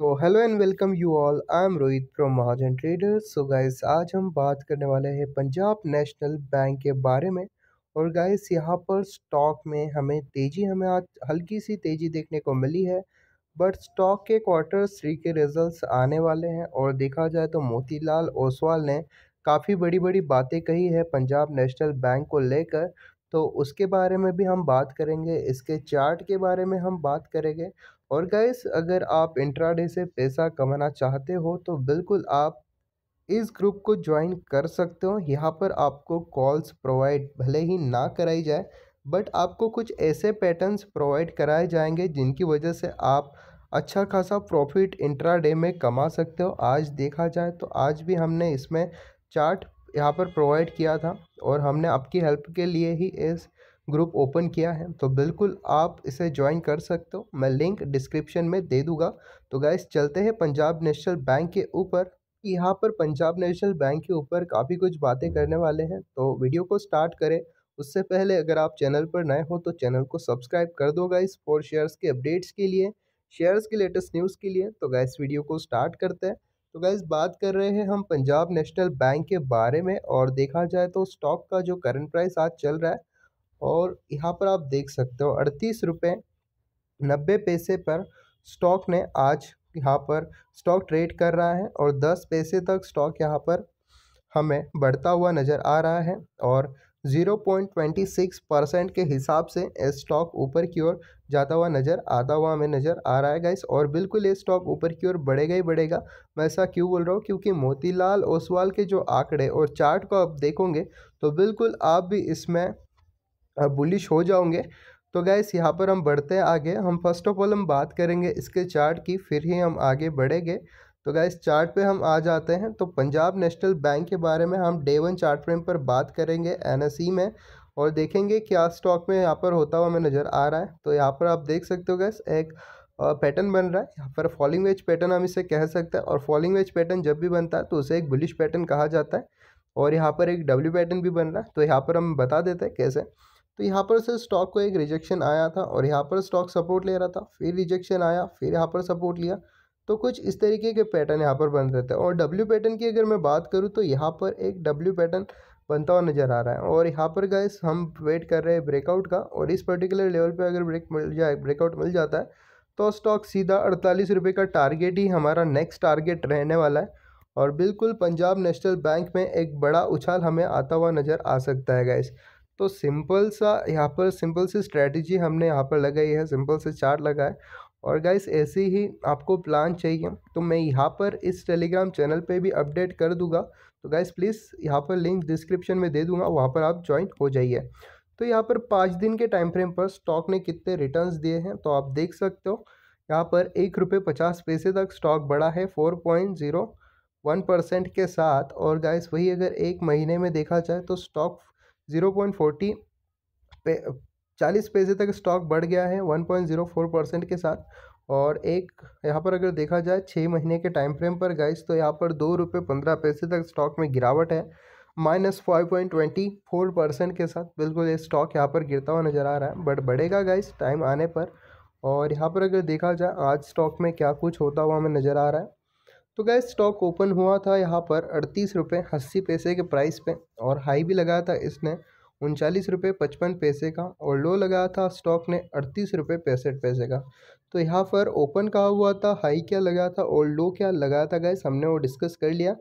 तो hello and welcome you all I am Rohit from Mahajan traders so guys आज हम बात करने वाले हैं पंजाब नेशनल बैंक के बारे में और गाइस यहाँ पर स्टॉक में हमें तेज़ी हमें आज हल्की सी तेज़ी देखने को मिली है बट स्टॉक के क्वार्टर थ्री के रिजल्ट्स आने वाले हैं और देखा जाए तो मोतीलाल ओसवाल ने काफ़ी बड़ी बड़ी बातें कही है पंजाब नेशनल बैंक को लेकर तो उसके बारे में भी हम बात करेंगे इसके चार्ट के बारे में हम बात करेंगे और गैस अगर आप इंट्राडे से पैसा कमाना चाहते हो तो बिल्कुल आप इस ग्रुप को ज्वाइन कर सकते हो यहाँ पर आपको कॉल्स प्रोवाइड भले ही ना कराई जाए बट आपको कुछ ऐसे पैटर्न्स प्रोवाइड कराए जाएंगे जिनकी वजह से आप अच्छा खासा प्रॉफिट इंट्राडे में कमा सकते हो आज देखा जाए तो आज भी हमने इसमें चार्ट यहाँ पर प्रोवाइड किया था और हमने आपकी हेल्प के लिए ही इस ग्रुप ओपन किया है तो बिल्कुल आप इसे ज्वाइन कर सकते हो मैं लिंक डिस्क्रिप्शन में दे दूंगा तो गाइस चलते हैं पंजाब नेशनल बैंक के ऊपर यहाँ पर पंजाब नेशनल बैंक के ऊपर काफ़ी कुछ बातें करने वाले हैं तो वीडियो को स्टार्ट करें उससे पहले अगर आप चैनल पर नए हो तो चैनल को सब्सक्राइब कर दो गाइस और शेयर्स के अपडेट्स के लिए शेयर्स के लेटेस्ट न्यूज़ के लिए तो गाइस वीडियो को स्टार्ट करते हैं तो गाइस बात कर रहे हैं हम पंजाब नेशनल बैंक के बारे में और देखा जाए तो स्टॉक का जो करंट प्राइस आज चल रहा है और यहाँ पर आप देख सकते हो अड़तीस रुपये नब्बे पैसे पर स्टॉक ने आज यहाँ पर स्टॉक ट्रेड कर रहा है और दस पैसे तक स्टॉक यहाँ पर हमें बढ़ता हुआ नज़र आ रहा है और zero point twenty six percent के हिसाब से स्टॉक ऊपर की ओर जाता हुआ नज़र आता हुआ हमें नज़र आ रहा है गाइस और बिल्कुल ये स्टॉक ऊपर की ओर बढ़ेगा ही बढ़ेगा मैं ऐसा क्यों बोल रहा हूँ क्योंकि मोतीलाल ओसवाल के जो आंकड़े और चार्ट को आप देखोगे तो बिल्कुल आप भी इसमें बुलिश हो जाओगे तो गैस यहाँ पर हम बढ़ते हैं आगे हम फर्स्ट ऑफ ऑल हम बात करेंगे इसके चार्ट की फिर ही हम आगे बढ़ेंगे तो गैस चार्ट पे हम आ जाते हैं तो पंजाब नेशनल बैंक के बारे में हम डे वन चार्ट फ्रेम पर बात करेंगे एन e में और देखेंगे क्या स्टॉक में यहाँ पर होता हुआ हमें नज़र आ रहा है तो यहाँ पर आप देख सकते हो गैस एक पैटर्न बन रहा है यहाँ पर फॉलिंग वेज पैटर्न हम इसे कह सकते हैं और फॉलिंग वेज पैटर्न जब भी बनता है तो उसे एक बुलिश पैटर्न कहा जाता है और यहाँ पर एक डब्ल्यू पैटर्न भी बन रहा है तो यहाँ पर हम बता देते हैं कैसे तो यहाँ पर से स्टॉक को एक रिजेक्शन आया था और यहाँ पर स्टॉक सपोर्ट ले रहा था फिर रिजेक्शन आया फिर यहाँ पर सपोर्ट लिया तो कुछ इस तरीके के पैटर्न यहाँ पर बन रहे थे और डब्ल्यू पैटर्न की अगर मैं बात करूँ तो यहाँ पर एक डब्ल्यू पैटर्न बनता हुआ नज़र आ रहा है और यहाँ पर गैस हम वेट कर रहे हैं ब्रेकआउट का और इस पर्टिकुलर लेवल पर अगर ब्रेक मिल जाए ब्रेकआउट मिल जाता है तो स्टॉक सीधा अड़तालीस रुपये का टारगेट ही हमारा नेक्स्ट टारगेट रहने वाला है और बिल्कुल पंजाब नेशनल बैंक में एक बड़ा उछाल हमें आता हुआ नज़र आ सकता है गैस तो सिंपल सा यहाँ पर सिंपल सी स्ट्रेटजी हमने यहाँ पर लगाई है सिंपल से चार्ट लगाए और गाइस ऐसे ही आपको प्लान चाहिए तो मैं यहाँ पर इस टेलीग्राम चैनल पे भी अपडेट कर दूंगा तो गाइस प्लीज़ यहाँ पर लिंक डिस्क्रिप्शन में दे दूंगा वहाँ पर आप ज्वाइन हो जाइए तो यहाँ पर पाँच दिन के टाइम फ्रेम पर स्टॉक ने कितने रिटर्न्स दिए हैं तो आप देख सकते हो यहाँ पर एक रुपये पचास पैसे तक स्टॉक बढ़ा है four point zero one percent के साथ और गाइस वही अगर एक महीने में देखा जाए तो स्टॉक ज़ीरो पॉइंट फोर्टी पे चालीस पैसे तक स्टॉक बढ़ गया है one point zero four percent के साथ और एक यहाँ पर अगर देखा जाए छः महीने के टाइम फ्रेम पर गाइस तो यहाँ पर दो रुपये पंद्रह पैसे तक स्टॉक में गिरावट है minus five point twenty four percent के साथ बिल्कुल ये स्टॉक यहाँ पर गिरता हुआ नज़र आ रहा है बट बढ़ेगा गाइस टाइम आने पर और यहाँ पर अगर देखा जाए आज स्टॉक में क्या कुछ होता हुआ हमें नज़र आ रहा है तो गैस स्टॉक ओपन हुआ था यहाँ पर अड़तीस रुपये अस्सी पैसे के प्राइस पे और हाई भी लगाया था इसने उनचालीस रुपये पचपन पैसे का और लो लगाया था स्टॉक ने अड़तीस रुपये पैंसठ पैसे का तो यहाँ पर ओपन कहा हुआ था हाई क्या लगा था और लो क्या लगाया था गैस हमने वो डिस्कस कर लिया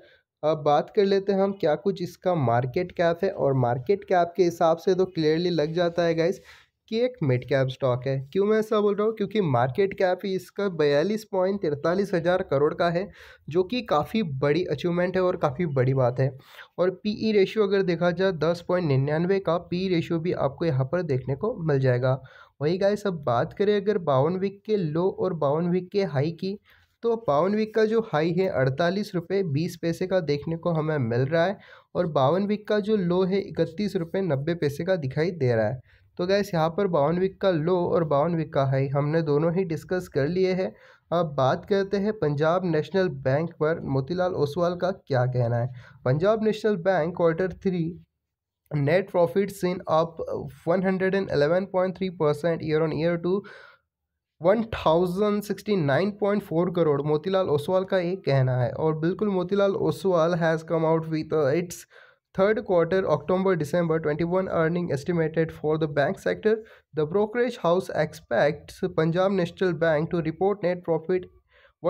अब बात कर लेते हैं हम क्या कुछ इसका मार्केट कैप है और मार्केट कैप के हिसाब से तो क्लियरली लग जाता है गैस कि एक मिड कैप स्टॉक है क्यों मैं ऐसा बोल रहा हूँ क्योंकि मार्केट कैप इसका बयालीस पॉइंट तिरतालीस हज़ार करोड़ का है जो कि काफ़ी बड़ी अचीवमेंट है और काफ़ी बड़ी बात है और पी ई रेशियो अगर देखा जाए दस पॉइंट निन्यानवे का पी ई रेशियो भी आपको यहाँ पर देखने को मिल जाएगा वही गाइस अब बात करें अगर बावन वीक के लो और बावन वीक के हाई की तो बावन वीक का जो हाई है अड़तालीस रुपये बीस पैसे का देखने को हमें मिल रहा है और बावन वीक का जो लो है इकतीस रुपये नब्बे पैसे का दिखाई दे रहा है तो गैस यहाँ पर बावन वीक का लो और बावन वीक का हाई हमने दोनों ही डिस्कस कर लिए हैं अब बात करते हैं पंजाब नेशनल बैंक पर मोतीलाल ओसवाल का क्या कहना है Punjab national bank quarter three percent year on year 111.3 one thousand sixty nine point 1069.4 crore Motilal Oswal का ये कहना है और बिल्कुल Motilal Oswal has come out with its third quarter October December 21 earning estimated for the bank sector, the brokerage house expects Punjab National Bank to report net profit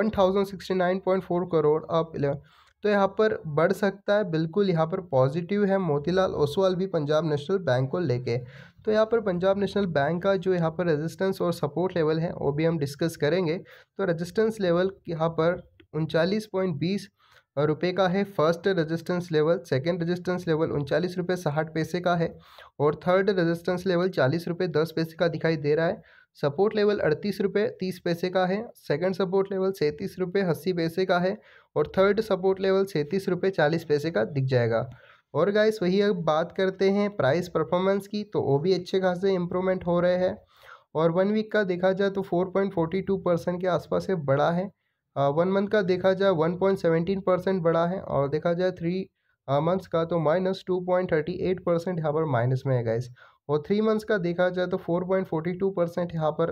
1069.4 crore up तो यहाँ पर बढ़ सकता है बिल्कुल यहाँ पर पॉजिटिव है मोतीलाल ओसवाल भी पंजाब नेशनल बैंक को लेके तो यहाँ पर पंजाब नेशनल बैंक का जो यहाँ पर रेजिस्टेंस और सपोर्ट लेवल है वो भी हम डिस्कस करेंगे तो रेजिस्टेंस लेवल यहाँ पर उनचालीस पॉइंट बीस और रुपये का है first resistance level second resistance level उनचालीस रुपये साठ पैसे का है और थर्ड रेजिस्टेंस लेवल चालीस रुपये दस पैसे का दिखाई दे रहा है सपोर्ट लेवल अड़तीस रुपये तीस पैसे का है सेकंड सपोर्ट लेवल सैंतीस रुपये अस्सी पैसे का है और थर्ड सपोर्ट लेवल सैंतीस रुपये चालीस पैसे का दिख जाएगा और गाइस वही अब बात करते हैं प्राइस परफॉर्मेंस की तो वो भी अच्छे खासे इम्प्रूवमेंट हो रहे हैं और वन वीक का देखा जाए तो four point forty two percent के आसपास से बड़ा है वन मंथ का देखा जाए वन पॉइंट सेवेंटीन परसेंट बढ़ा है और देखा जाए थ्री मंथ्स का तो minus two point thirty eight percent यहाँ पर माइनस में है गाइस और थ्री मंथ्स का देखा जाए तो four point forty two percent यहाँ पर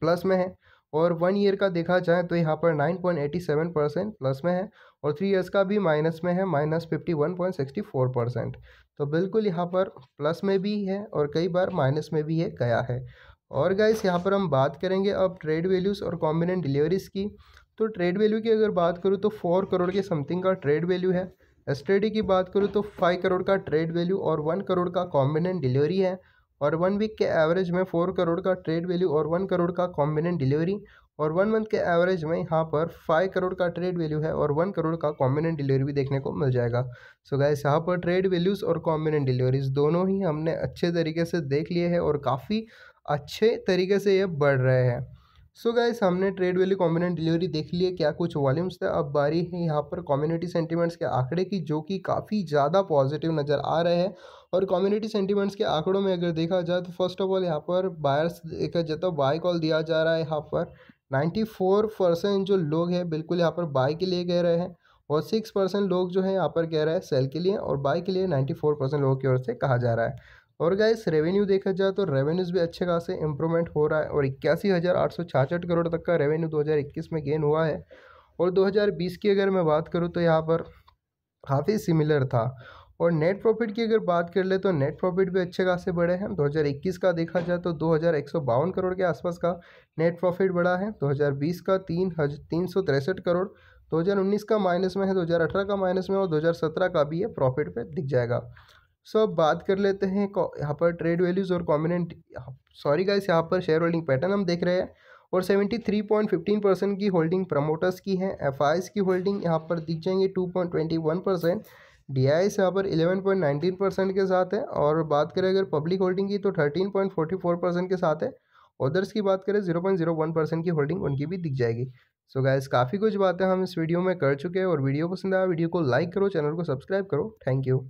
प्लस में है और वन ईयर का देखा जाए तो यहाँ पर nine point eighty seven percent plus में है और थ्री ईयर्स का भी माइनस में है minus fifty one point sixty four percent तो बिल्कुल यहाँ पर प्लस में भी है और कई बार माइनस में भी है गया है और गाइस यहाँ पर हम बात करेंगे अब ट्रेड वैल्यूज़ और कॉम्बिनेंट डिलीवरीज़ की तो ट्रेड वैल्यू की अगर बात करूँ तो फोर करोड़ के समथिंग का ट्रेड वैल्यू है एस की बात करूँ तो फाइव करोड़ का ट्रेड वैल्यू और वन करोड़ का कॉम्बिनेंट डिलीवरी है और वन वीक के एवरेज में फोर करोड़ का ट्रेड वैल्यू और वन करोड़ का कॉम्बिनेंट डिलीवरी और वन मंथ के एवरेज में यहाँ पर फाइव करोड़ का ट्रेड वैल्यू है और वन करोड़ का कॉम्बिनेंट डिलीवरी भी देखने को मिल जाएगा सो so यहाँ पर ट्रेड वैल्यूज़ और कॉम्बिनेंट डिलीवरीज दोनों ही हमने अच्छे तरीके से देख लिए हैं और काफ़ी अच्छे तरीके से ये बढ़ रहे हैं सो so गाइस हमने ट्रेड वैल्यू कॉम्बिनेंट डिलीवरी देख ली है क्या कुछ वॉल्यूम्स थे अब बारी है यहाँ पर कम्युनिटी सेंटीमेंट्स के आंकड़े की जो कि काफ़ी ज़्यादा पॉजिटिव नज़र आ रहे हैं और कम्युनिटी सेंटीमेंट्स के आंकड़ों में अगर देखा जाए तो फर्स्ट ऑफ ऑल यहाँ पर बायर्स देखा जाए तो बाय कॉल दिया जा रहा है यहाँ पर नाइन्टी फोर परसेंट जो लोग हैं बिल्कुल यहाँ पर बाय के लिए कह रहे हैं और सिक्स परसेंट लोग जो है यहाँ पर कह रहे हैं सेल के लिए और बाय के लिए नाइन्टी फोर परसेंट लोगों की ओर से कहा जा रहा है और गाइस रेवेन्यू देखा जाए तो रेवेन्यूज़ भी अच्छे खासे इंप्रूवमेंट हो रहा है और इक्यासी हज़ार आठ सौ करोड़ तक का रेवेन्यू 2021 में गेन हुआ है और 2020 की अगर मैं बात करूँ तो यहाँ पर काफ़ी सिमिलर था और नेट प्रॉफिट की अगर बात कर ले तो नेट प्रॉफिट भी अच्छे खासे बढ़े हैं 2021 का देखा जाए तो दो करोड़ के आसपास का नेट प्रॉफिट बढ़ा है 2020 का तीन हज तीन करोड़ 2019 का माइनस में है 2018 का माइनस में और 2017 का भी ये प्रॉफिट पे दिख जाएगा सो अब बात कर लेते हैं यहाँ पर ट्रेड वैल्यूज़ और कॉमिनेंट सॉरी गाइस यहाँ पर शेयर होल्डिंग पैटर्न हम देख रहे हैं और seventy three point fifteen percent की होल्डिंग प्रमोटर्स की है एफ की होल्डिंग यहाँ पर दिख जाएंगे two point twenty one percent D I S यहाँ पर इलेवन पॉइंट नाइनटीन परसेंट के साथ है और बात करें अगर पब्लिक होल्डिंग की तो thirteen point forty four percent के साथ है अदर्स की बात करें zero point zero one percent की होल्डिंग उनकी भी दिख जाएगी सो गाइस काफ़ी कुछ बातें हम इस वीडियो में कर चुके हैं और वीडियो पसंद आया वीडियो को लाइक करो चैनल को सब्सक्राइब करो थैंक यू